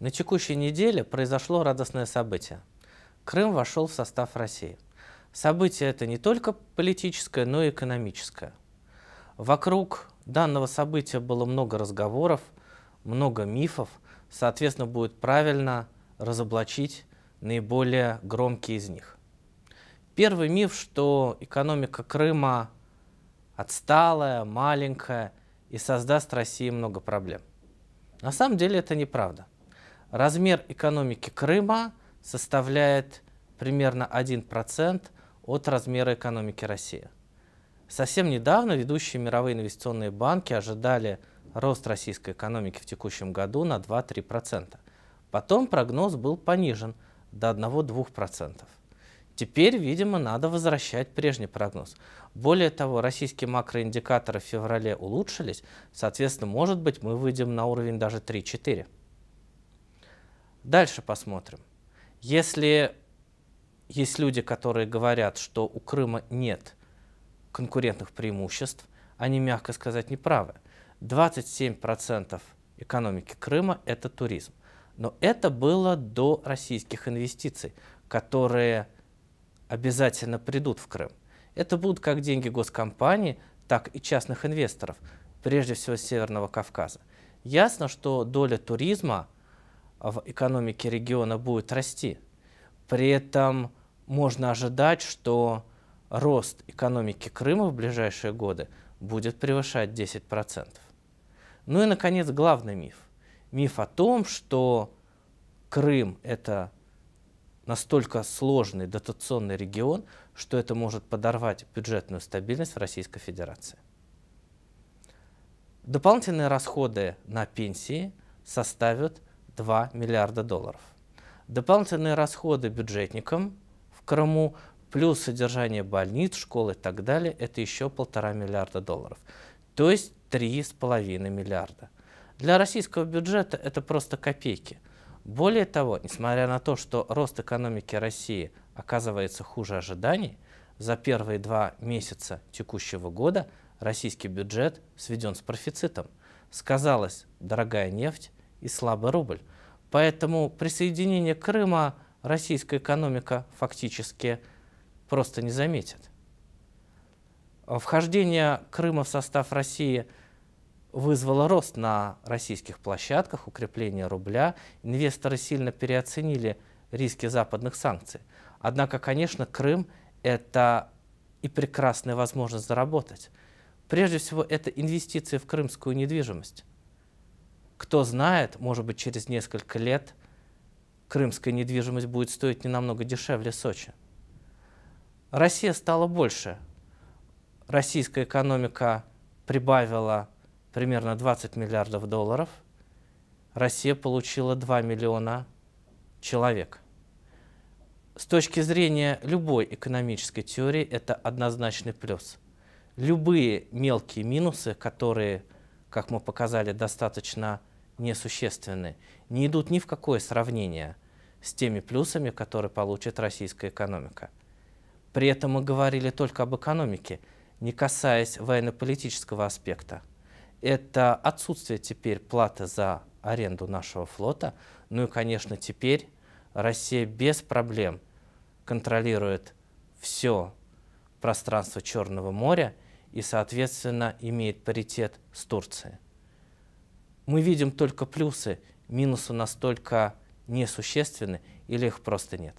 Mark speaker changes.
Speaker 1: На текущей неделе произошло радостное событие. Крым вошел в состав России. Событие это не только политическое, но и экономическое. Вокруг данного события было много разговоров, много мифов. Соответственно, будет правильно разоблачить наиболее громкие из них. Первый миф, что экономика Крыма отсталая, маленькая и создаст России много проблем. На самом деле это неправда. Размер экономики Крыма составляет примерно 1% от размера экономики России. Совсем недавно ведущие мировые инвестиционные банки ожидали рост российской экономики в текущем году на 2-3%. Потом прогноз был понижен до 1-2%. Теперь, видимо, надо возвращать прежний прогноз. Более того, российские макроиндикаторы в феврале улучшились, соответственно, может быть, мы выйдем на уровень даже 3-4%. Дальше посмотрим. Если есть люди, которые говорят, что у Крыма нет конкурентных преимуществ, они, мягко сказать, неправы. 27% экономики Крыма – это туризм. Но это было до российских инвестиций, которые обязательно придут в Крым. Это будут как деньги госкомпаний, так и частных инвесторов, прежде всего Северного Кавказа. Ясно, что доля туризма – в экономике региона будет расти. При этом можно ожидать, что рост экономики Крыма в ближайшие годы будет превышать 10%. Ну и, наконец, главный миф. Миф о том, что Крым – это настолько сложный дотационный регион, что это может подорвать бюджетную стабильность в Российской Федерации. Дополнительные расходы на пенсии составят 2 миллиарда долларов. Дополнительные расходы бюджетникам в Крыму плюс содержание больниц, школ и так далее, это еще полтора миллиарда долларов. То есть 3,5 миллиарда. Для российского бюджета это просто копейки. Более того, несмотря на то, что рост экономики России оказывается хуже ожиданий, за первые два месяца текущего года российский бюджет сведен с профицитом. Сказалась дорогая нефть, и слабый рубль. Поэтому присоединение Крыма российская экономика фактически просто не заметит. Вхождение Крыма в состав России вызвало рост на российских площадках, укрепление рубля. Инвесторы сильно переоценили риски западных санкций. Однако, конечно, Крым – это и прекрасная возможность заработать. Прежде всего, это инвестиции в крымскую недвижимость. Кто знает, может быть, через несколько лет крымская недвижимость будет стоить не намного дешевле Сочи. Россия стала больше. Российская экономика прибавила примерно 20 миллиардов долларов. Россия получила 2 миллиона человек. С точки зрения любой экономической теории это однозначный плюс. Любые мелкие минусы, которые, как мы показали, достаточно несущественны, не идут ни в какое сравнение с теми плюсами, которые получит российская экономика. При этом мы говорили только об экономике, не касаясь военно-политического аспекта. Это отсутствие теперь платы за аренду нашего флота. Ну и, конечно, теперь Россия без проблем контролирует все пространство Черного моря и, соответственно, имеет паритет с Турцией мы видим только плюсы, минусы настолько несущественны или их просто нет.